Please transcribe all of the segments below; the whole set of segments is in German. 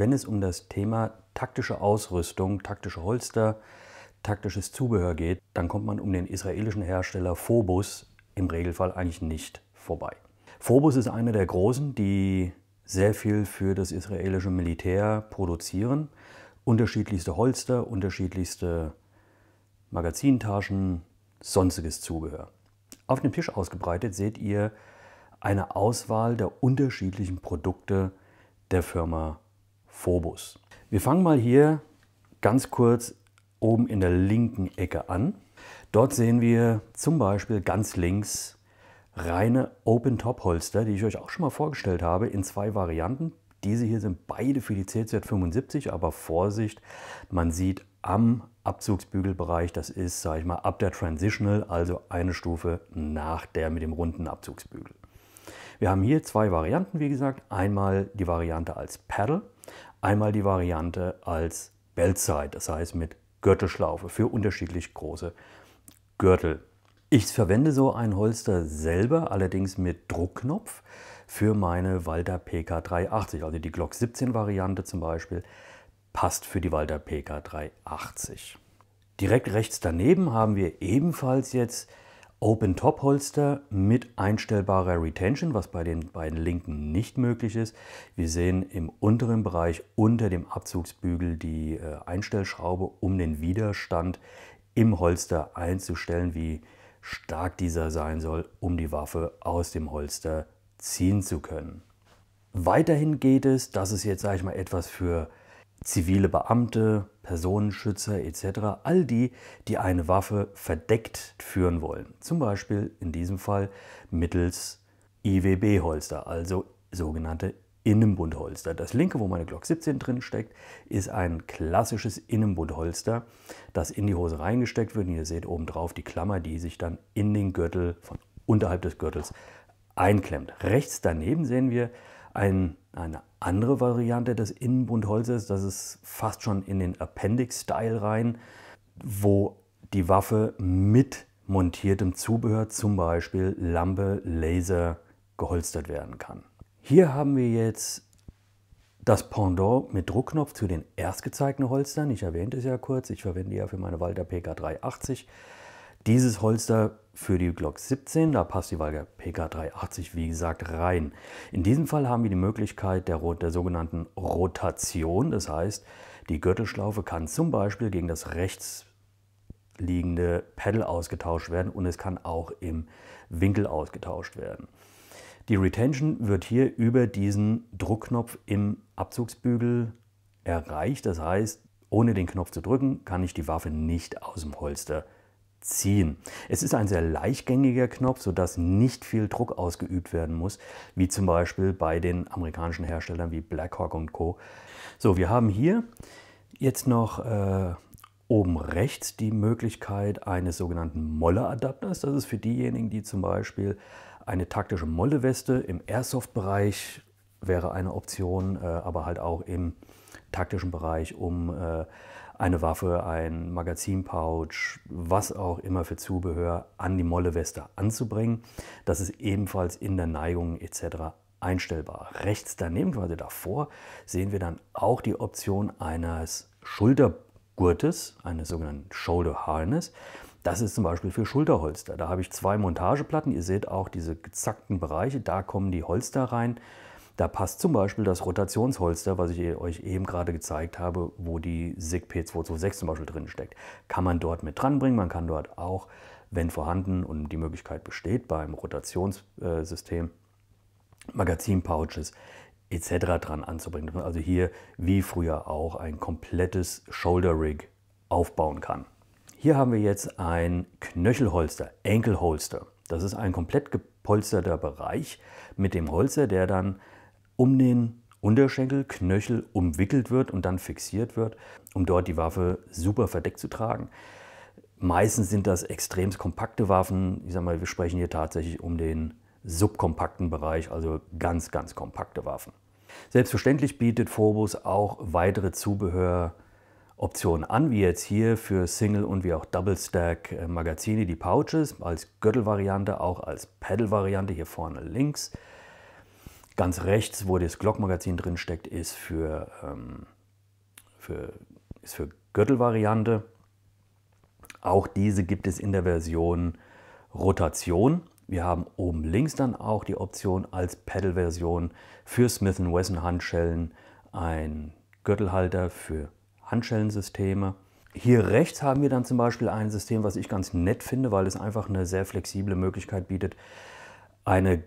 wenn es um das Thema taktische Ausrüstung, taktische Holster, taktisches Zubehör geht, dann kommt man um den israelischen Hersteller Phobos im Regelfall eigentlich nicht vorbei. Phobos ist einer der großen, die sehr viel für das israelische Militär produzieren. Unterschiedlichste Holster, unterschiedlichste Magazintaschen, sonstiges Zubehör. Auf dem Tisch ausgebreitet seht ihr eine Auswahl der unterschiedlichen Produkte der Firma Phobos. Wir fangen mal hier ganz kurz oben in der linken Ecke an. Dort sehen wir zum Beispiel ganz links reine Open-Top-Holster, die ich euch auch schon mal vorgestellt habe, in zwei Varianten. Diese hier sind beide für die CZ75, aber Vorsicht, man sieht am Abzugsbügelbereich, das ist, sage ich mal, ab der Transitional, also eine Stufe nach der mit dem runden Abzugsbügel. Wir haben hier zwei Varianten, wie gesagt. Einmal die Variante als Paddle, Einmal die Variante als Beltside, das heißt mit Gürtelschlaufe für unterschiedlich große Gürtel. Ich verwende so ein Holster selber, allerdings mit Druckknopf für meine Walter PK380. Also die Glock 17 Variante zum Beispiel passt für die Walter PK380. Direkt rechts daneben haben wir ebenfalls jetzt Open-Top-Holster mit einstellbarer Retention, was bei den beiden linken nicht möglich ist. Wir sehen im unteren Bereich unter dem Abzugsbügel die äh, Einstellschraube, um den Widerstand im Holster einzustellen, wie stark dieser sein soll, um die Waffe aus dem Holster ziehen zu können. Weiterhin geht es, das ist jetzt sage ich mal etwas für zivile Beamte, Personenschützer etc., all die, die eine Waffe verdeckt führen wollen. Zum Beispiel in diesem Fall mittels IWB-Holster, also sogenannte Innenbundholster. Das linke, wo meine Glock 17 drin steckt, ist ein klassisches Innenbundholster, das in die Hose reingesteckt wird. Und ihr seht oben drauf die Klammer, die sich dann in den Gürtel von unterhalb des Gürtels einklemmt. Rechts daneben sehen wir ein, eine andere Variante des Innenbundholzes, das ist fast schon in den Appendix-Style rein, wo die Waffe mit montiertem Zubehör, zum Beispiel Lampe, Laser, geholstert werden kann. Hier haben wir jetzt das Pendant mit Druckknopf zu den erstgezeigten Holstern. Ich erwähnte es ja kurz, ich verwende ja für meine Walter PK 380. Dieses Holster für die Glock 17. Da passt die Walger PK380 wie gesagt rein. In diesem Fall haben wir die Möglichkeit der, der sogenannten Rotation. Das heißt, die Gürtelschlaufe kann zum Beispiel gegen das rechts liegende Pedal ausgetauscht werden und es kann auch im Winkel ausgetauscht werden. Die Retention wird hier über diesen Druckknopf im Abzugsbügel erreicht. Das heißt, ohne den Knopf zu drücken, kann ich die Waffe nicht aus dem Holster ziehen. Es ist ein sehr leichtgängiger Knopf, sodass nicht viel Druck ausgeübt werden muss, wie zum Beispiel bei den amerikanischen Herstellern wie Blackhawk und Co. So, wir haben hier jetzt noch äh, oben rechts die Möglichkeit eines sogenannten Molle-Adapters. Das ist für diejenigen, die zum Beispiel eine taktische Molle-Weste im Airsoft-Bereich wäre eine Option, äh, aber halt auch im taktischen Bereich, um äh, eine Waffe, ein Magazinpouch, was auch immer für Zubehör an die Molleweste anzubringen. Das ist ebenfalls in der Neigung etc. einstellbar. Rechts daneben, quasi davor, sehen wir dann auch die Option eines Schultergurtes, eines sogenannten Shoulder Harness. Das ist zum Beispiel für Schulterholster. Da habe ich zwei Montageplatten. Ihr seht auch diese gezackten Bereiche, da kommen die Holster rein. Da passt zum Beispiel das Rotationsholster, was ich euch eben gerade gezeigt habe, wo die SIG P226 zum Beispiel drin steckt. Kann man dort mit dranbringen, man kann dort auch, wenn vorhanden und die Möglichkeit besteht, beim Rotationssystem Magazin-Pouches etc. dran anzubringen. Also hier wie früher auch ein komplettes Shoulder Rig aufbauen kann. Hier haben wir jetzt ein Knöchelholster, Enkelholster. Das ist ein komplett gepolsterter Bereich mit dem Holster, der dann um den Unterschenkel, Knöchel umwickelt wird und dann fixiert wird, um dort die Waffe super verdeckt zu tragen. Meistens sind das extrem kompakte Waffen. Ich sag mal, wir sprechen hier tatsächlich um den subkompakten Bereich, also ganz, ganz kompakte Waffen. Selbstverständlich bietet Phobos auch weitere Zubehöroptionen an, wie jetzt hier für Single und wie auch Double Stack Magazine die Pouches als Gürtelvariante, auch als Pedal-Variante hier vorne links. Ganz rechts, wo das Glockmagazin drinsteckt, ist für, ähm, für, ist für Gürtelvariante. Auch diese gibt es in der Version Rotation. Wir haben oben links dann auch die Option als Pedal-Version für Smith Wesson Handschellen ein Gürtelhalter für Handschellensysteme. Hier rechts haben wir dann zum Beispiel ein System, was ich ganz nett finde, weil es einfach eine sehr flexible Möglichkeit bietet, eine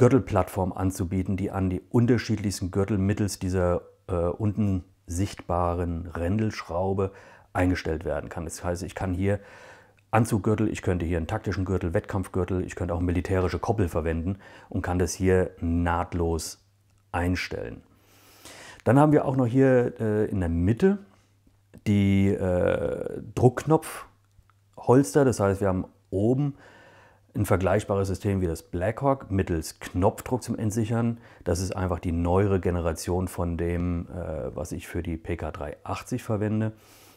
Gürtelplattform anzubieten, die an die unterschiedlichsten Gürtel mittels dieser äh, unten sichtbaren Rändelschraube eingestellt werden kann. Das heißt, ich kann hier Anzuggürtel, ich könnte hier einen taktischen Gürtel, Wettkampfgürtel, ich könnte auch militärische Koppel verwenden und kann das hier nahtlos einstellen. Dann haben wir auch noch hier äh, in der Mitte die äh, Druckknopfholster, das heißt wir haben oben ein vergleichbares System wie das Blackhawk mittels Knopfdruck zum Entsichern. Das ist einfach die neuere Generation von dem, äh, was ich für die PK380 verwende.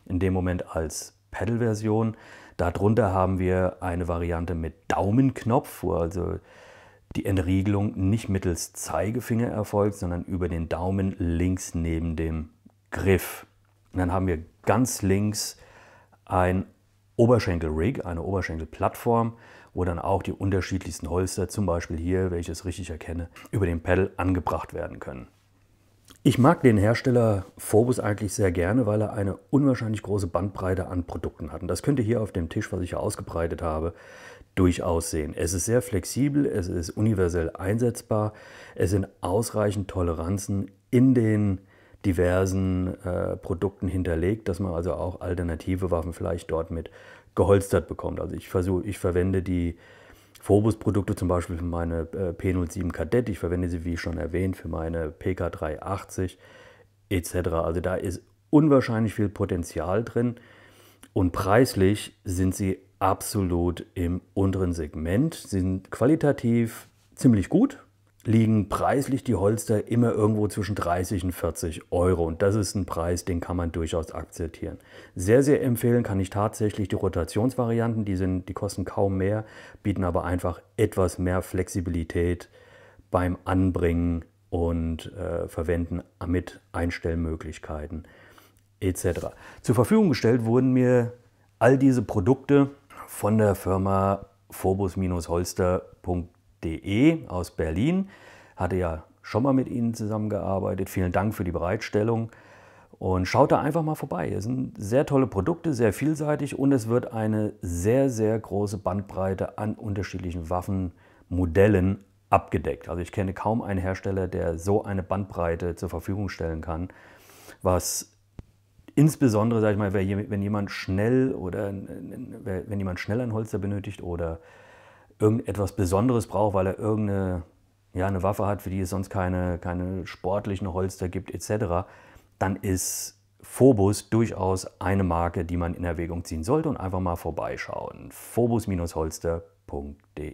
In dem Moment als Pedal-Version. Darunter haben wir eine Variante mit Daumenknopf, wo also die Entriegelung nicht mittels Zeigefinger erfolgt, sondern über den Daumen links neben dem Griff. Und dann haben wir ganz links ein Oberschenkel-Rig, eine Oberschenkelplattform, wo dann auch die unterschiedlichsten Holster, zum Beispiel hier, wenn ich es richtig erkenne, über den Pedal angebracht werden können. Ich mag den Hersteller Phobos eigentlich sehr gerne, weil er eine unwahrscheinlich große Bandbreite an Produkten hat. Und das könnt ihr hier auf dem Tisch, was ich hier ausgebreitet habe, durchaus sehen. Es ist sehr flexibel, es ist universell einsetzbar, es sind ausreichend Toleranzen in den diversen äh, Produkten hinterlegt, dass man also auch alternative Waffen vielleicht dort mit geholstert bekommt. Also ich versuche, ich verwende die Phobos-Produkte zum Beispiel für meine äh, P07 Kadett, ich verwende sie, wie schon erwähnt, für meine PK380 etc. Also da ist unwahrscheinlich viel Potenzial drin und preislich sind sie absolut im unteren Segment, sie sind qualitativ ziemlich gut, liegen preislich die Holster immer irgendwo zwischen 30 und 40 Euro. Und das ist ein Preis, den kann man durchaus akzeptieren. Sehr, sehr empfehlen kann ich tatsächlich die Rotationsvarianten. Die, sind, die kosten kaum mehr, bieten aber einfach etwas mehr Flexibilität beim Anbringen und äh, Verwenden mit Einstellmöglichkeiten etc. Zur Verfügung gestellt wurden mir all diese Produkte von der Firma phobos-holster.de DE aus Berlin. Hatte ja schon mal mit Ihnen zusammengearbeitet. Vielen Dank für die Bereitstellung. Und schaut da einfach mal vorbei. Es sind sehr tolle Produkte, sehr vielseitig und es wird eine sehr, sehr große Bandbreite an unterschiedlichen Waffenmodellen abgedeckt. Also ich kenne kaum einen Hersteller, der so eine Bandbreite zur Verfügung stellen kann, was insbesondere, sag ich mal, wenn jemand schnell oder wenn jemand schnell ein Holster benötigt oder irgendetwas Besonderes braucht, weil er irgendeine ja, eine Waffe hat, für die es sonst keine, keine sportlichen Holster gibt, etc., dann ist Phobos durchaus eine Marke, die man in Erwägung ziehen sollte und einfach mal vorbeischauen. phobos-holster.de